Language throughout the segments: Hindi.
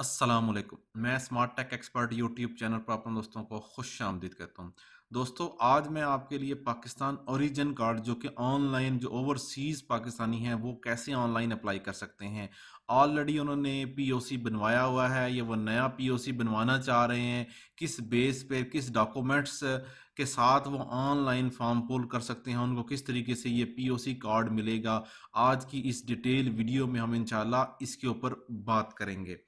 असलम मैं smart tech expert YouTube channel पर अपने दोस्तों को खुश आमदीद करता हूँ दोस्तों आज मैं आपके लिए पाकिस्तान ओरिजिन कार्ड जो कि ऑनलाइन जो ओवरसीज़ पाकिस्तानी हैं वो कैसे ऑनलाइन अप्लाई कर सकते हैं ऑलरेडी उन्होंने पीओसी बनवाया हुआ है या वो नया पीओसी बनवाना चाह रहे हैं किस बेस पे किस डॉक्यूमेंट्स के साथ वो ऑनलाइन फॉर्म पुल कर सकते हैं उनको किस तरीके से ये पीओसी कार्ड मिलेगा आज की इस डिटेल वीडियो में हम इंशाल्लाह इसके ऊपर बात करेंगे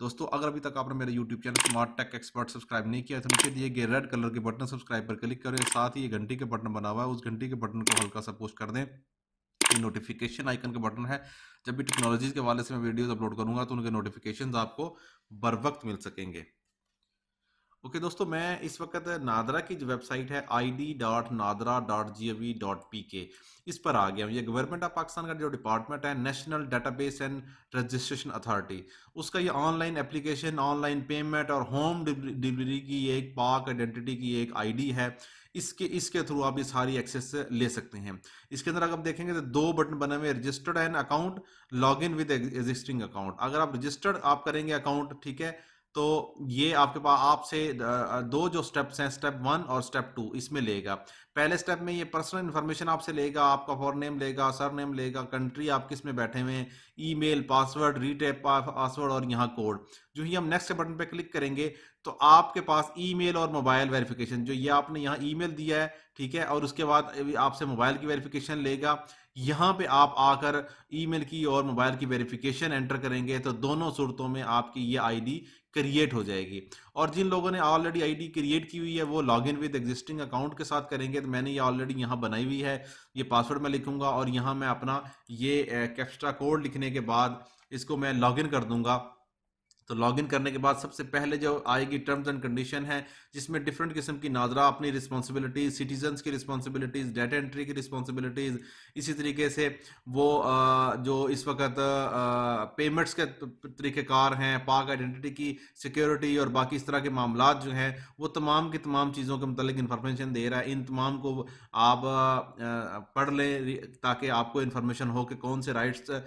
दोस्तों अगर अभी तक आपने मेरे YouTube channel smart tech expert subscribe नहीं किया तो नीचे दिए गए रेड कलर के बटन सब्सक्राइब पर क्लिक करें साथ ही ये घंटी के बटन बना हुआ है उस घंटी के बटन को हल्का सा पोस्ट कर दें ये नोटिफिकेशन आइकन का बटन है जब भी टेक्नोलॉजीज के वाले से मैं वीडियोज़ अपलोड करूंगा तो उनके नोटिफिकेशन आपको बर वक्त मिल सकेंगे ओके okay, दोस्तों मैं इस वक्त नादरा की जो वेबसाइट है I D dot NADRA dot G O V dot P K इस पर आ गया हूँ ये गवर्नमेंट ऑफ पाकिस्तान का जो डिपार्टमेंट है national database and registration authority उसका ये ऑनलाइन एप्लीकेशन ऑनलाइन पेमेंट और होम डिलीवरी की एक पाक आइडेंटिटी की एक आईडी है इसके इसके थ्रू आप ये सारी एक्सेस ले सकते हैं इसके अंदर अगर आप देखेंगे तो दो बटन बने हुए registered and account log in with existing account अगर आप रजिस्टर्ड आप करेंगे अकाउंट ठीक है तो ये आपके पास आपसे दो जो स्टेप्स हैं स्टेप वन और स्टेप टू इसमें लेगा पहले स्टेप में ये पर्सनल इन्फॉर्मेशन आपसे लेगा आपका फॉर नेम लेगा सर नेम लेगा कंट्री आप किस में बैठे हुए e email password retype password और यहाँ कोड जो ही हम नेक्स्ट बटन पे क्लिक करेंगे तो आपके पास ईमेल और मोबाइल वेरिफिकेशन जो ये आपने यहाँ मेल दिया है ठीक है और उसके बाद आपसे मोबाइल की वेरिफिकेशन लेगा यहाँ पे आप आकर ईमेल की और मोबाइल की वेरिफिकेशन एंटर करेंगे तो दोनों सूरतों में आपकी ये आईडी क्रिएट हो जाएगी और जिन लोगों ने ऑलरेडी आईडी क्रिएट की हुई है वो लॉगिन विद एग्जिस्टिंग अकाउंट के साथ करेंगे तो मैंने ये ऑलरेडी यहाँ बनाई हुई है ये पासवर्ड मैं लिखूंगा और यहाँ मैं अपना ये कैप्स्ट्रा कोड लिखने के बाद इसको मैं लॉगिन कर दूंगा तो लॉगिन करने के बाद सबसे पहले जो आएगी टर्म्स एंड कंडीशन है जिसमें डिफरेंट किस्म की नाजरा अपनी रिस्पॉन्सिबिलिटीज़ सिटीजन की रिस्पॉन्सिबिलिटीज़ डेटा एंट्री की रिस्पॉन्सिबिलिटीज़ इसी तरीके से वो जो इस वक्त पेमेंट्स के तरीक़ेकार हैं पाक आइडेंटिटी की सिक्योरिटी और बाकी इस तरह के मामला जो हैं वो तमाम की तमाम चीज़ों के मतलब इन्फॉर्मेशन दे रहा है इन तमाम को आप पढ़ लें ताकि आपको इन्फॉर्मेशन हो कि कौन से राइट्स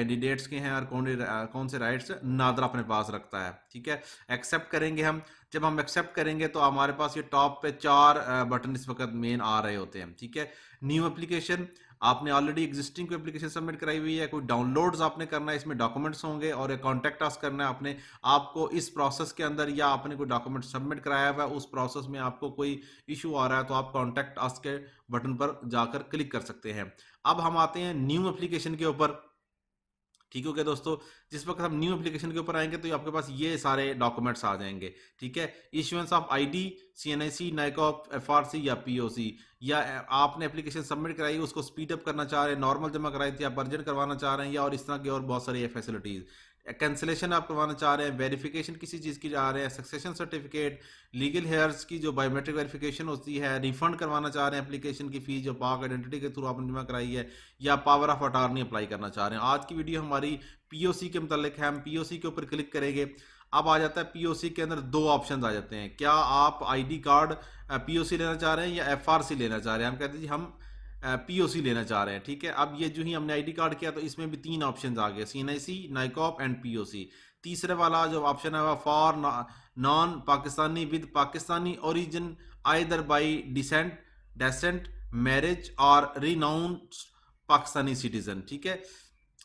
कैंडिडेट्स के हैं और कौन कौन से राइट्स नादरा अपने पास रखता है ठीक है एक्सेप्ट करेंगे हम जब हम एक्सेप्ट करेंगे तो हमारे पास ये टॉप पे चार बटन इस वक्त मेन आ रहे होते हैं ठीक है न्यू एप्लीकेशन आपने ऑलरेडी एग्जिस्टिंग कोई एप्लीकेशन सबमिट कराई हुई है कोई डाउनलोड्स आपने करना है इसमें डॉक्यूमेंट्स होंगे और एक कॉन्टैक्ट आस करना है आपने आपको इस प्रोसेस के अंदर या आपने कोई डॉक्यूमेंट सबमिट कराया हुआ है उस प्रोसेस में आपको कोई इशू आ रहा है तो आप कॉन्टैक्ट आस के बटन पर जाकर क्लिक कर सकते हैं अब हम आते हैं न्यू एप्लीकेशन के ऊपर ठीक हो गया दोस्तों जिस वक्त हम न्यू एप्लीकेशन के ऊपर आएंगे तो आपके पास ये सारे डॉक्यूमेंट्स आ जाएंगे ठीक है issuance of ID CNIC NICOP FRC या पीओसी या आपने एप्लीकेशन सबमिट कराई उसको स्पीडअप करना चाह रहे हैं नॉर्मल जमा कराई थी आप बर्जन करवाना चाह रहे हैं या और इस तरह की और बहुत सारी फैसिलिटीज़ कैंसिलेशन आप करवाना चाह रहे हैं वेरिफिकेशन किसी चीज़ की जा रहे हैं सक्सेशन सर्टिफिकेट लीगल हेयर्स की जो बायोमेट्रिक वेरिफिकेशन होती है रिफंड करवाना चाह रहे हैं एप्लीकेशन की फ़ी जो पाक आइडेंटिटी के थ्रू आपने जमा कराई है या पावर ऑफ अटारनी अप्लाई करना चाह रहे हैं आज की वीडियो हमारी पी के मतलब है हम पी के ऊपर क्लिक करेंगे अब आ जाता है पी के अंदर दो ऑप्शन आ जाते हैं क्या आप आई कार्ड पी लेना चाह रहे हैं या एफ लेना चाह रहे हैं हम कहते हैं जी हम पीओसी लेना चाह रहे हैं ठीक है अब ये जो ही हमने आईडी कार्ड किया तो इसमें भी तीन ऑप्शन आ गए C N I C NICOP and POC तीसरे वाला जो ऑप्शन है वह for non Pakistani with Pakistani origin either by descent descent marriage और रिनाउंड पाकिस्तानी सिटीजन ठीक है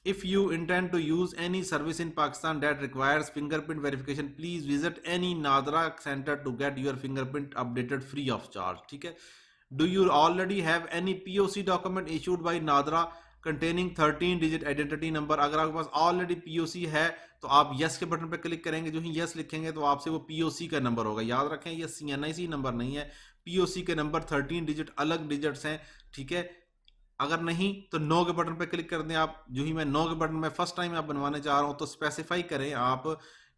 If you intend to use any service in Pakistan that requires fingerprint verification, please visit any Nadra center to get your fingerprint updated free of charge. ठीक है Do you already have any POC document issued by Nadra containing 13 digit identity number? अगर आपके पास already POC है तो आप yes के बटन पर क्लिक करेंगे जो ही yes लिखेंगे तो आपसे वो POC का नंबर होगा याद रखें ये सी नंबर नहीं है पीओसी के नंबर 13 डिजिट अलग डिजिट्स हैं ठीक है अगर नहीं तो नो के बटन पर क्लिक कर दें आप जो ही मैं नो के बटन में फर्स्ट टाइम आप बनवाने जा रहा हूँ तो स्पेसिफाई करें आप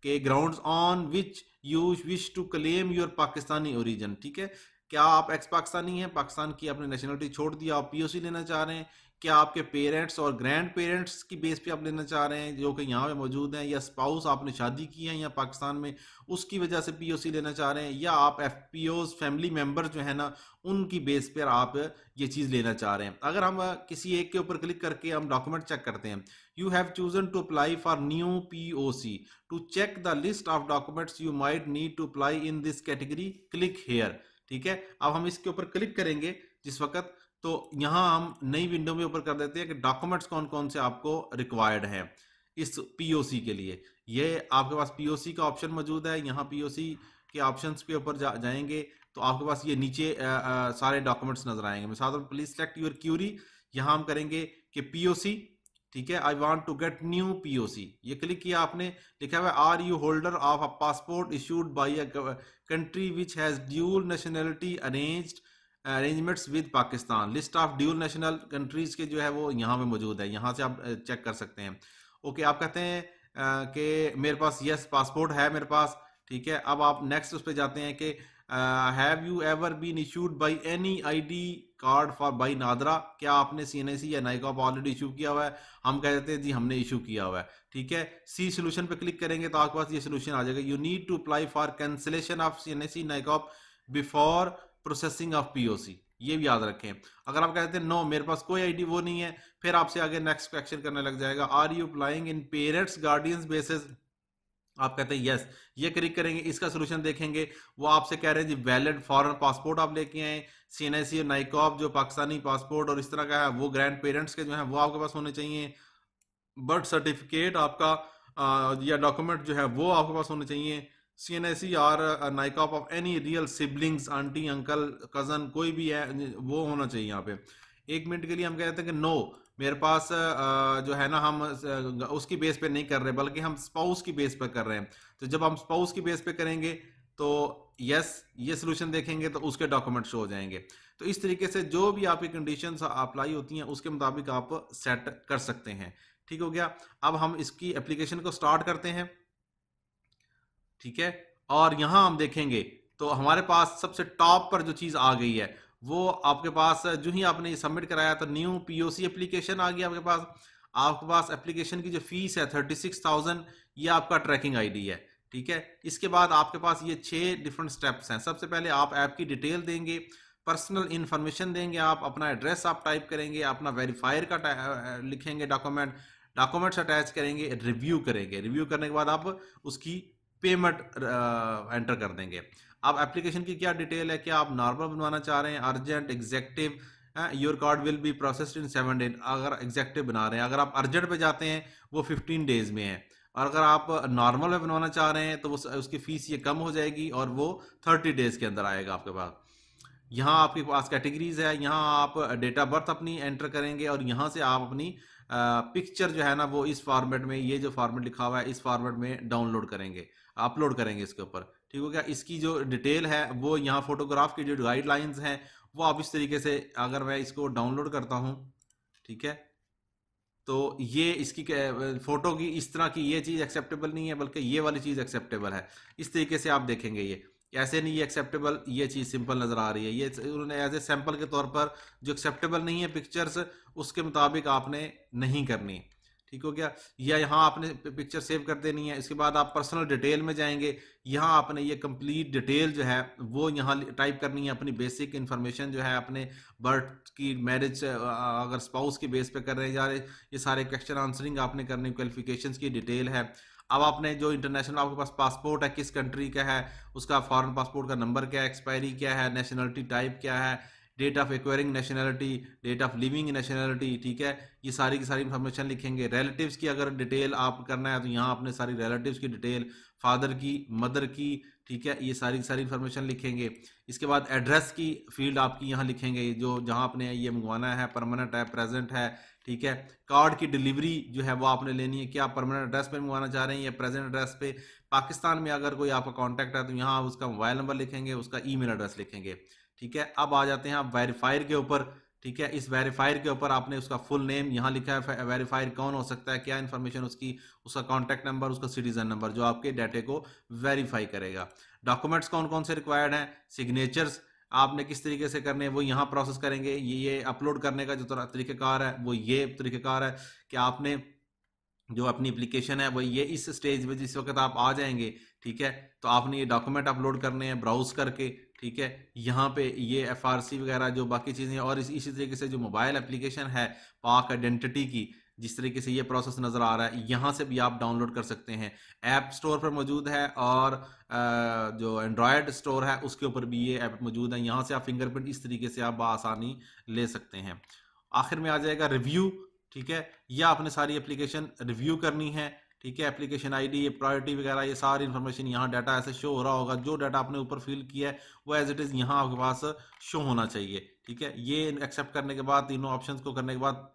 के grounds on which you wish to claim your Pakistani origin ठीक है क्या आप एक्स पाकिस्तानी हैं पाकिस्तान की आपने नेशनलिटी छोड़ दिया आप पीओसी लेना चाह रहे हैं क्या आपके पेरेंट्स और ग्रैंड पेरेंट्स की बेस पे आप लेना चाह रहे हैं जो कि यहाँ पे मौजूद हैं या स्पाउस आपने शादी की है या पाकिस्तान में उसकी वजह से पीओसी लेना चाह रहे हैं या आप एफ पी फैमिली मेम्बर जो है ना उनकी बेस पर आप ये चीज़ लेना चाह रहे हैं अगर हम किसी एक के ऊपर क्लिक करके हम डॉक्यूमेंट चेक करते हैं you have chosen to apply for new P O C to check the list of documents you might need to apply in this category click here ठीक है अब हम इसके ऊपर क्लिक करेंगे जिस वक्त तो यहाँ हम नई विंडो में ऊपर कर देते हैं कि डॉक्यूमेंट्स कौन कौन से आपको रिक्वायर्ड हैं इस पीओसी के लिए ये आपके पास पीओसी का ऑप्शन मौजूद है यहाँ पीओसी के ऑप्शन के ऊपर जा, जाएंगे तो आपके पास ये नीचे आ, आ, सारे डॉक्यूमेंट्स नजर आएंगे मिसाल प्लीज सेलेक्ट यूर क्यूरी यहाँ हम करेंगे कि पीओसी ठीक है I want to get new POC ये क्लिक किया आपने लिखा हुआ are you holder of a passport issued by a country which has dual nationality arrange arrangements with Pakistan list of dual national countries के जो है वो यहाँ पे मौजूद है यहाँ से आप चेक कर सकते हैं ओके आप कहते हैं कि मेरे पास यस पासपोर्ट है मेरे पास ठीक है अब आप नेक्स्ट उस पर जाते हैं कि uh, have you ever been issued by any ID card for by NADRA क्या आपने सी एन आई सी या नाइकॉप ऑलरेडी इशू किया हुआ है हम कह देते हैं जी हमने इशू किया हुआ है ठीक है सी सोल्यूशन पे क्लिक करेंगे तो आपके पास ये सोल्यूशन आ जाएगा you need to apply for cancellation of C N I C NICOP before processing of P O C ये भी याद रखें अगर आप कहते हैं नो मेरे पास कोई आईडी वो नहीं है फिर आपसे आगे नेक्स्ट क्वेश्चन करने लग जाएगा are you applying in parents guardians basis आप कहते हैं यस ये क्लिक करेंगे इसका सोल्यूशन देखेंगे वो आपसे कह रहे हैं जी वैलिड फॉरन पासपोर्ट आप लेके आए सी एन आई सी नाइकॉप जो पाकिस्तानी पासपोर्ट और इस तरह का है वो ग्रैंड पेरेंट्स के जो है वो आपके पास होने चाहिए बर्थ सर्टिफिकेट आपका या डॉक्यूमेंट जो है वो आपके पास होने चाहिए सी एन आई सी और NICOP of any real siblings aunty uncle cousin कोई भी है वो होना चाहिए यहाँ पे एक मिनट के लिए हम कहते हैं कि नो मेरे पास जो है ना हम उसकी बेस पे नहीं कर रहे बल्कि हम स्पाउस की बेस पे कर रहे हैं तो जब हम स्पाउस की बेस पे करेंगे तो यस ये सोल्यूशन देखेंगे तो उसके डॉक्यूमेंट शो हो जाएंगे तो इस तरीके से जो भी आपकी कंडीशन अप्लाई होती हैं उसके मुताबिक आप सेट कर सकते हैं ठीक हो गया अब हम इसकी एप्लीकेशन को स्टार्ट करते हैं ठीक है और यहां हम देखेंगे तो हमारे पास सबसे टॉप पर जो चीज आ गई है वो आपके पास जो ही आपने सबमिट कराया तो न्यू पीओसी एप्लीकेशन आ गई आपके पास आपके पास एप्लीकेशन की जो फीस है थर्टी सिक्स थाउजेंड ये आपका ट्रैकिंग आईडी है ठीक है इसके बाद आपके पास ये छह डिफरेंट स्टेप्स हैं सबसे पहले आप ऐप की डिटेल देंगे पर्सनल इन्फॉर्मेशन देंगे आप अपना एड्रेस आप टाइप करेंगे अपना वेरीफायर का लिखेंगे डॉक्यूमेंट डॉक्यूमेंट्स अटैच करेंगे रिव्यू करेंगे रिव्यू करने के बाद आप उसकी पेमेंट एंटर कर देंगे आप एप्लीकेशन की क्या डिटेल है क्या आप नॉर्मल बनवाना चाह रहे हैं urgent executive your card will be processed in seven days अगर एग्जैक्टिव बना रहे हैं अगर आप अर्जेंट पे जाते हैं वो फिफ्टीन डेज में है और अगर आप नॉर्मल में बनवाना चाह रहे हैं तो उसकी फ़ीस ये कम हो जाएगी और वो थर्टी डेज़ के अंदर आएगा आपके पास यहाँ आपके पास कैटेगरीज है यहाँ आप डेट ऑफ बर्थ अपनी एंटर करेंगे और यहाँ से आप अपनी पिक्चर जो है ना वो इस फॉर्मेट में ये जो फॉर्मेट लिखा हुआ है इस फॉर्मेट में डाउनलोड करेंगे अपलोड करेंगे इसके ऊपर ठीक हो गया इसकी जो डिटेल है वो यहाँ फोटोग्राफ की जो गाइडलाइंस हैं वो आप इस तरीके से अगर मैं इसको डाउनलोड करता हूँ ठीक है तो ये इसकी फ़ोटो की इस तरह की ये चीज़ एक्सेप्टेबल नहीं है बल्कि ये वाली चीज़ एक्सेप्टेबल है इस तरीके से आप देखेंगे ये कैसे नहीं ये एक्सेप्टेबल ये चीज़ सिंपल नज़र आ रही है ये उन्होंने एज ए सैम्पल के तौर पर जो एक्सेप्टेबल नहीं है पिक्चर्स उसके मुताबिक आपने नहीं करनी ठीक हो गया या यहाँ आपने पिक्चर सेव कर देनी है इसके बाद आप पर्सनल डिटेल में जाएंगे यहाँ आपने ये कंप्लीट डिटेल जो है वो यहाँ टाइप करनी है अपनी बेसिक इंफॉर्मेशन जो है अपने बर्थ की मैरिज अगर स्पाउस के बेस पे कर रहे हैं जा रहे ये सारे क्वेश्चन आंसरिंग आपने करनी क्वालिफिकेशंस की डिटेल है अब आपने जो इंटरनेशनल आपके पास पासपोर्ट है किस कंट्री का है उसका फॉरेन पासपोर्ट का नंबर क्या है एक्सपायरी क्या है नेशनलिटी टाइप क्या है date of acquiring nationality date of leaving nationality ठीक है ये सारी की सारी इन्फॉर्मेशन लिखेंगे रिलेटिव्स की अगर डिटेल आप करना है तो यहाँ आपने सारी रिलेटिव्स की डिटेल फादर की मदर की ठीक है ये सारी की सारी इन्फॉर्मेशन लिखेंगे इसके बाद एड्रेस की फील्ड आपकी यहाँ लिखेंगे जो जहाँ आपने ये मंगवाना है परमानेंट है प्रेजेंट है ठीक है कार्ड की डिलीवरी जो है वो आपने लेनी है क्या परमानेंट एड्रेस पे मंगवाना चाह रहे हैं या प्रेजेंट एड्रेस पे पाकिस्तान में अगर कोई आपका कॉन्टैक्ट है तो यहाँ उसका मोबाइल नंबर लिखेंगे उसका ई एड्रेस लिखेंगे ठीक है अब आ जाते हैं आप वेरीफायर के ऊपर ठीक है इस वेरीफायर के ऊपर आपने उसका फुल नेम यहाँ लिखा है वेरीफायर कौन हो सकता है क्या इन्फॉर्मेशन उसकी उसका कॉन्टैक्ट नंबर उसका सिटीजन नंबर जो आपके डाटे को वेरीफाई करेगा डॉक्यूमेंट्स कौन कौन से रिक्वायर्ड हैं सिग्नेचर्स आपने किस तरीके से करने वो यहाँ प्रोसेस करेंगे ये ये अपलोड करने का जो तरीक़ेकार है वो ये तरीक़ेकार है कि आपने जो अपनी एप्लीकेशन है वो ये इस स्टेज पे जिस वक्त आप आ जाएंगे ठीक है तो आपने ये डॉक्यूमेंट अपलोड करने हैं ब्राउज़ करके ठीक है यहाँ पे ये एफ वगैरह जो बाकी चीज़ें और इस इसी तरीके से जो मोबाइल एप्लीकेशन है पाक आइडेंटिटी की जिस तरीके से ये प्रोसेस नज़र आ रहा है यहाँ से भी आप डाउनलोड कर सकते हैं ऐप स्टोर पर मौजूद है और जो एंड्रॉयड स्टोर है उसके ऊपर भी ये ऐप मौजूद है यहाँ से आप फिंगरप्रिंट इस तरीके से आप आसानी ले सकते हैं आखिर में आ जाएगा रिव्यू ठीक है या आपने सारी एप्लीकेशन रिव्यू करनी है ठीक है एप्लीकेशन आईडी ये प्रायोरिटी वगैरह ये सारी इन्फॉर्मेशन यहाँ डाटा ऐसे शो हो रहा होगा जो डाटा आपने ऊपर फिल किया है वो एज इट इज़ यहाँ आपके पास शो होना चाहिए ठीक है ये एक्सेप्ट करने के बाद तीनों ऑप्शंस को करने के बाद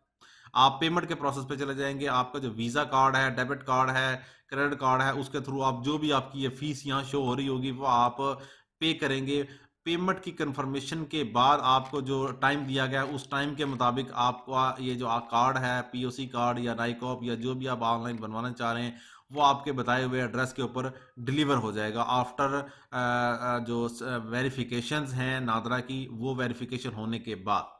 आप पेमेंट के प्रोसेस पे चले जाएंगे आपका जो वीज़ा कार्ड है डेबिट कार्ड है क्रेडिट कार्ड है उसके थ्रू आप जो भी आपकी ये फीस यहाँ शो हो रही होगी वो आप पे करेंगे पेमेंट की कंफर्मेशन के बाद आपको जो टाइम दिया गया है उस टाइम के मुताबिक आपका ये जो कार्ड है पीओसी कार्ड या नाइकॉप या जो भी आप ऑनलाइन बनवाना चाह रहे हैं वो आपके बताए हुए एड्रेस के ऊपर डिलीवर हो जाएगा आफ्टर जो वेरिफिकेशंस हैं नादरा की वो वेरिफिकेशन होने के बाद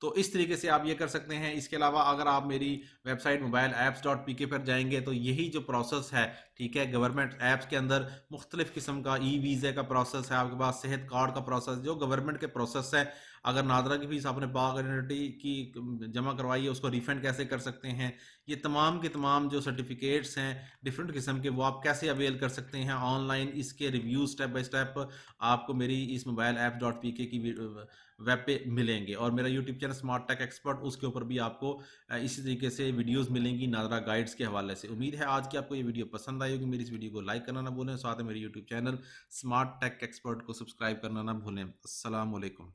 तो इस तरीके से आप ये कर सकते हैं इसके अलावा अगर आप मेरी website mobile apps dot P K पर जाएंगे तो यही जो प्रोसेस है ठीक है गवर्नमेंट ऐप्स के अंदर मुख्तलिफ़ किस्म का ई वीज़े का प्रोसेस है आपके पास सेहत कार्ड का प्रोसेस जो गवर्नमेंट के प्रोसेस है अगर नादरा की फीस आपने पाक यूनिवर्सिटी की जमा करवाई है उसको रिफंड कैसे कर सकते हैं ये तमाम के तमाम जो सर्टिफिकेट्स हैं डिफरेंट किस्म के वो आप कैसे अवेल कर सकते हैं ऑनलाइन इसके रिव्यू स्टेप बाई स्टेप आपको मेरी इस मोबाइल ऐप डॉट पी के की वेब पे मिलेंगे और मेरा YouTube channel smart tech expert उसके ऊपर भी आपको इसी तरीके से वीडियोज़ मिलेंगी नादरा गाइड्स के हवाले से उम्मीद है आज की आपको ये वीडियो पसंद आई होगी मेरी इस वीडियो को लाइक करना ना भूलें साथ मेरे YouTube channel smart tech expert को सब्सक्राइब करना ना भूलें असलम